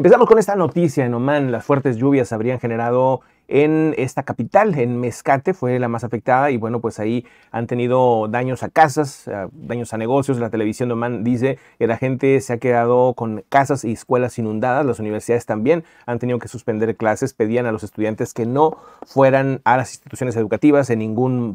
Empezamos con esta noticia en Oman. Las fuertes lluvias habrían generado en esta capital, en Mezcate, fue la más afectada y bueno, pues ahí han tenido daños a casas, daños a negocios. La televisión de Oman dice que la gente se ha quedado con casas y escuelas inundadas, las universidades también han tenido que suspender clases, pedían a los estudiantes que no fueran a las instituciones educativas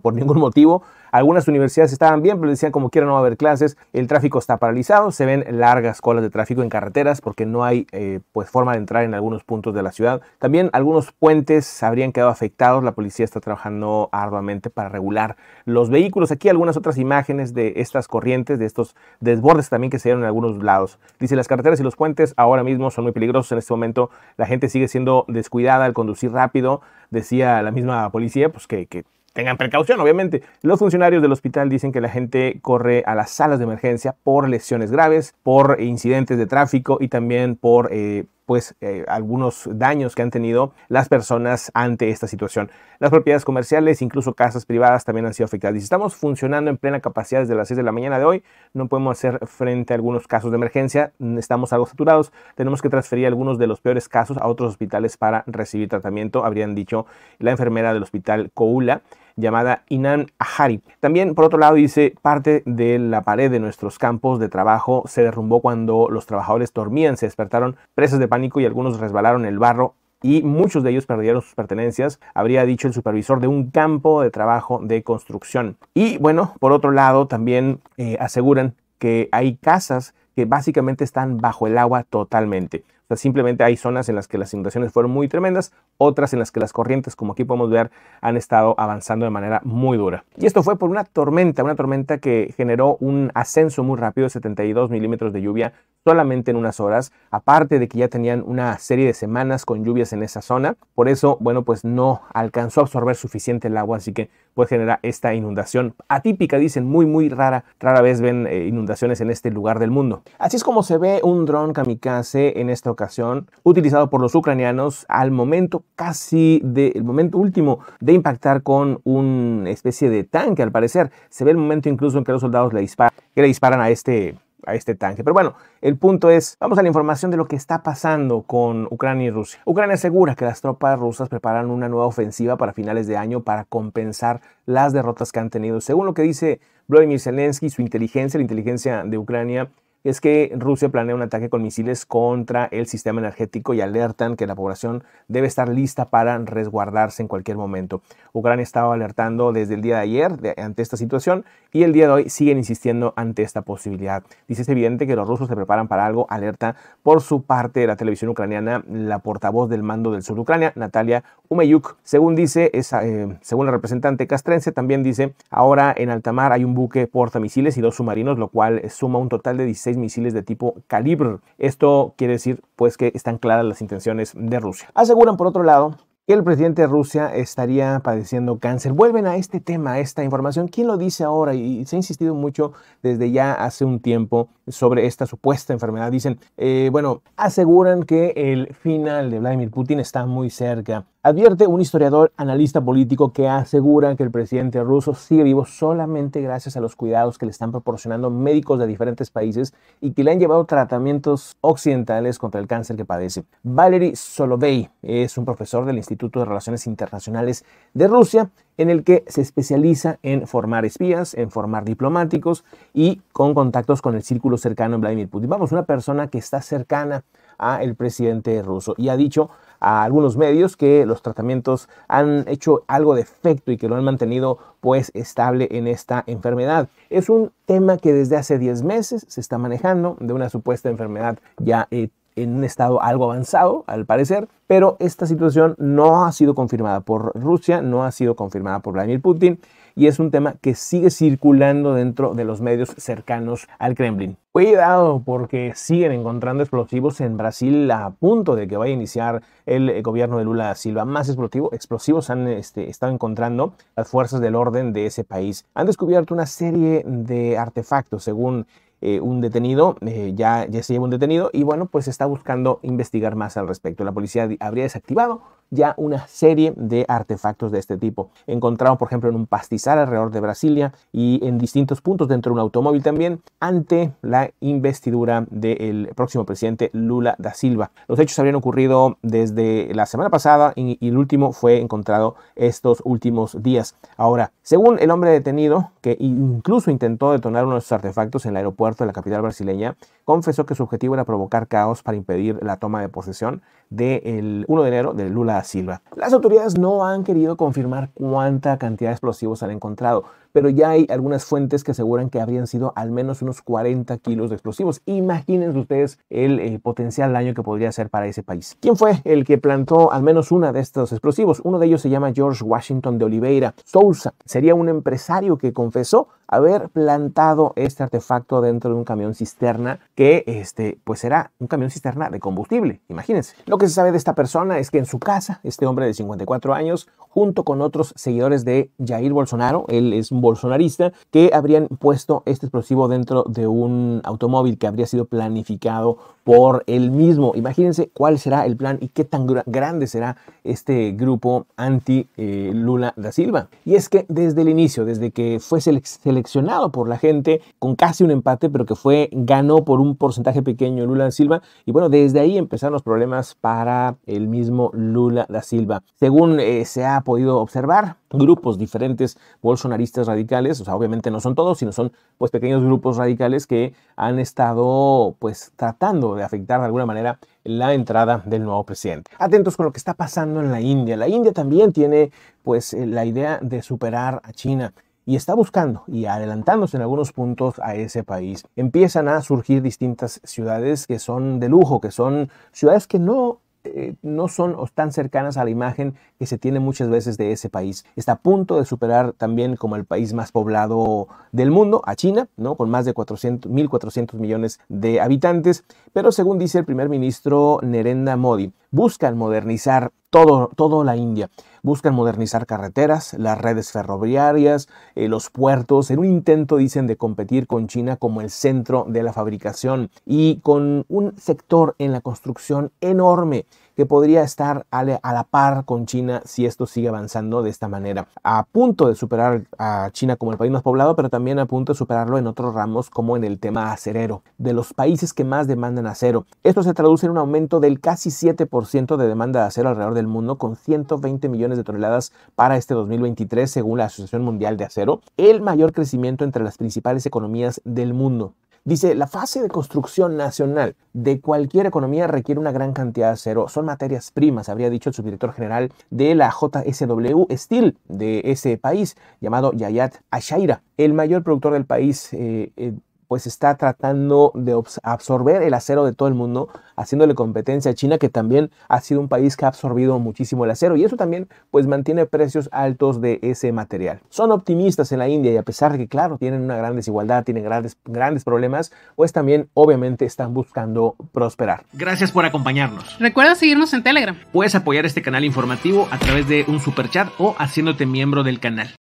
por ningún motivo. Algunas universidades estaban bien, pero decían como quiera no va a haber clases, el tráfico está paralizado, se ven largas colas de tráfico en carreteras porque no hay eh, pues forma de entrar en algunos puntos de la ciudad. También algunos puentes habrían quedado afectados. La policía está trabajando arduamente para regular los vehículos. Aquí algunas otras imágenes de estas corrientes, de estos desbordes también que se dieron en algunos lados. Dice, las carreteras y los puentes ahora mismo son muy peligrosos. En este momento la gente sigue siendo descuidada al conducir rápido. Decía la misma policía, pues que, tengan precaución, obviamente. Los funcionarios del hospital dicen que la gente corre a las salas de emergencia por lesiones graves, por incidentes de tráfico y también por eh, pues eh, algunos daños que han tenido las personas ante esta situación. Las propiedades comerciales, incluso casas privadas también han sido afectadas. Y estamos funcionando en plena capacidad desde las 6 de la mañana de hoy, no podemos hacer frente a algunos casos de emergencia, estamos algo saturados, tenemos que transferir algunos de los peores casos a otros hospitales para recibir tratamiento, habrían dicho la enfermera del hospital Coula llamada Inan Ahari. También, por otro lado, dice, parte de la pared de nuestros campos de trabajo se derrumbó cuando los trabajadores dormían, se despertaron presas de pánico y algunos resbalaron el barro y muchos de ellos perdieron sus pertenencias, habría dicho el supervisor de un campo de trabajo de construcción. Y bueno, por otro lado, también eh, aseguran que hay casas que básicamente están bajo el agua totalmente simplemente hay zonas en las que las inundaciones fueron muy tremendas, otras en las que las corrientes, como aquí podemos ver, han estado avanzando de manera muy dura. Y esto fue por una tormenta, una tormenta que generó un ascenso muy rápido, de 72 milímetros de lluvia solamente en unas horas, aparte de que ya tenían una serie de semanas con lluvias en esa zona, por eso, bueno, pues no alcanzó a absorber suficiente el agua, así que puede generar esta inundación atípica, dicen, muy, muy rara, rara vez ven eh, inundaciones en este lugar del mundo. Así es como se ve un dron kamikaze en esta ocasión, utilizado por los ucranianos al momento casi del momento último de impactar con una especie de tanque, al parecer. Se ve el momento incluso en que los soldados le disparan a este a este tanque. Pero bueno, el punto es, vamos a la información de lo que está pasando con Ucrania y Rusia. Ucrania asegura que las tropas rusas preparan una nueva ofensiva para finales de año para compensar las derrotas que han tenido. Según lo que dice Vladimir Zelensky, su inteligencia, la inteligencia de Ucrania, es que Rusia planea un ataque con misiles contra el sistema energético y alertan que la población debe estar lista para resguardarse en cualquier momento. Ucrania estaba alertando desde el día de ayer ante esta situación y el día de hoy siguen insistiendo ante esta posibilidad. Dice es este evidente que los rusos se preparan para algo, alerta por su parte de la televisión ucraniana la portavoz del mando del sur de Ucrania, Natalia Umeyuk. Según dice, esa, eh, según la representante castrense, también dice, ahora en alta mar hay un buque porta misiles y dos submarinos, lo cual suma un total de 16 misiles de tipo calibre. Esto quiere decir pues que están claras las intenciones de Rusia. Aseguran por otro lado que el presidente de Rusia estaría padeciendo cáncer. Vuelven a este tema, esta información. ¿Quién lo dice ahora? Y se ha insistido mucho desde ya hace un tiempo sobre esta supuesta enfermedad. Dicen, eh, bueno, aseguran que el final de Vladimir Putin está muy cerca advierte un historiador analista político que asegura que el presidente ruso sigue vivo solamente gracias a los cuidados que le están proporcionando médicos de diferentes países y que le han llevado tratamientos occidentales contra el cáncer que padece. Valery Solovey es un profesor del Instituto de Relaciones Internacionales de Rusia en el que se especializa en formar espías, en formar diplomáticos y con contactos con el círculo cercano en Vladimir Putin. Vamos, una persona que está cercana al presidente ruso y ha dicho a algunos medios que los tratamientos han hecho algo de efecto y que lo han mantenido pues estable en esta enfermedad. Es un tema que desde hace 10 meses se está manejando de una supuesta enfermedad ya eh, en un estado algo avanzado, al parecer, pero esta situación no ha sido confirmada por Rusia, no ha sido confirmada por Vladimir Putin y es un tema que sigue circulando dentro de los medios cercanos al Kremlin. Cuidado porque siguen encontrando explosivos en Brasil a punto de que vaya a iniciar el eh, gobierno de Lula da Silva. Más explosivo, explosivos han este, estado encontrando las fuerzas del orden de ese país. Han descubierto una serie de artefactos, según eh, un detenido, eh, ya, ya se lleva un detenido y bueno, pues está buscando investigar más al respecto. La policía habría desactivado ya una serie de artefactos de este tipo. encontrado por ejemplo, en un pastizal alrededor de Brasilia y en distintos puntos dentro de un automóvil también, ante la investidura del próximo presidente Lula da Silva. Los hechos habrían ocurrido desde la semana pasada y, el último fue encontrado estos últimos días. Ahora, según el hombre detenido, que incluso intentó detonar uno de sus artefactos en el aeropuerto de la capital brasileña, confesó que su objetivo era provocar caos para impedir la toma de posesión del 1 de enero de Lula Silva. Las autoridades no han querido confirmar cuánta cantidad de explosivos han encontrado, pero ya hay algunas fuentes que aseguran que habrían sido al menos unos 40 kilos de explosivos. Imagínense ustedes el eh, potencial daño que podría ser para ese país. ¿Quién fue el que plantó al menos una de estos explosivos? Uno de ellos se llama George Washington de Oliveira Sousa. Sería un empresario que confesó haber plantado este artefacto dentro de un camión cisterna que este pues será un camión cisterna de combustible, imagínense. Lo que se sabe de esta persona es que en su casa, este hombre de 54 años, junto con otros seguidores de Jair Bolsonaro, él es un bolsonarista que habrían puesto este explosivo dentro de un automóvil que habría sido planificado por él mismo. Imagínense cuál será el plan y qué tan grande será este grupo anti eh, Lula da Silva. Y es que desde el inicio, desde que fue seleccionado por la gente con casi un empate, pero que fue ganó por un porcentaje pequeño Lula da Silva, y bueno, desde ahí empezaron los problemas para el mismo Lula da Silva. Según eh, se ha podido observar, grupos diferentes bolsonaristas radicales, o sea, obviamente no son todos, sino son pues pequeños grupos radicales que han estado pues tratando de afectar de alguna manera la entrada del nuevo presidente. Atentos con lo que está pasando en la India. La India también tiene pues eh, la idea de superar a China y está buscando y adelantándose en algunos puntos a ese país. Empiezan a surgir distintas ciudades que son de lujo, que son ciudades que no eh, no son tan cercanas a la imagen que se tiene muchas veces de ese país. Está a punto de superar también como el país más poblado del mundo, a China, ¿no? con más de 400, 1.400 millones de habitantes, pero según dice el primer ministro Nerenda Modi, buscan modernizar todo, la India buscan modernizar carreteras, las redes ferroviarias, eh, los puertos, en un intento, dicen, de competir con China como el centro de la fabricación y con un sector en la construcción enorme que podría estar a la par con China si esto sigue avanzando de esta manera. A punto de superar a China como el país más poblado, pero también a punto de superarlo en otros ramos como en el tema acerero, de los países que más demandan acero. Esto se traduce en un aumento del casi 7% de demanda de acero alrededor del mundo con 120 millones de toneladas para este 2023 según la Asociación Mundial de Acero, el mayor crecimiento entre las principales economías del mundo. Dice, la fase de construcción nacional de cualquier economía requiere una gran cantidad de acero. Son materias primas, habría dicho el subdirector general de la JSW Steel de ese país, llamado Yayat Ashaira. El mayor productor del país eh, eh, pues está tratando de absorber el acero de todo el mundo, haciéndole competencia a China, que también ha sido un país que ha absorbido muchísimo el acero y eso también pues mantiene precios altos de ese material. Son optimistas en la India y a pesar de que claro, tienen una gran desigualdad, tienen grandes, grandes problemas, pues también obviamente están buscando prosperar. Gracias por acompañarnos. Recuerda seguirnos en Telegram. Puedes apoyar este canal informativo a través de un super chat o haciéndote miembro del canal.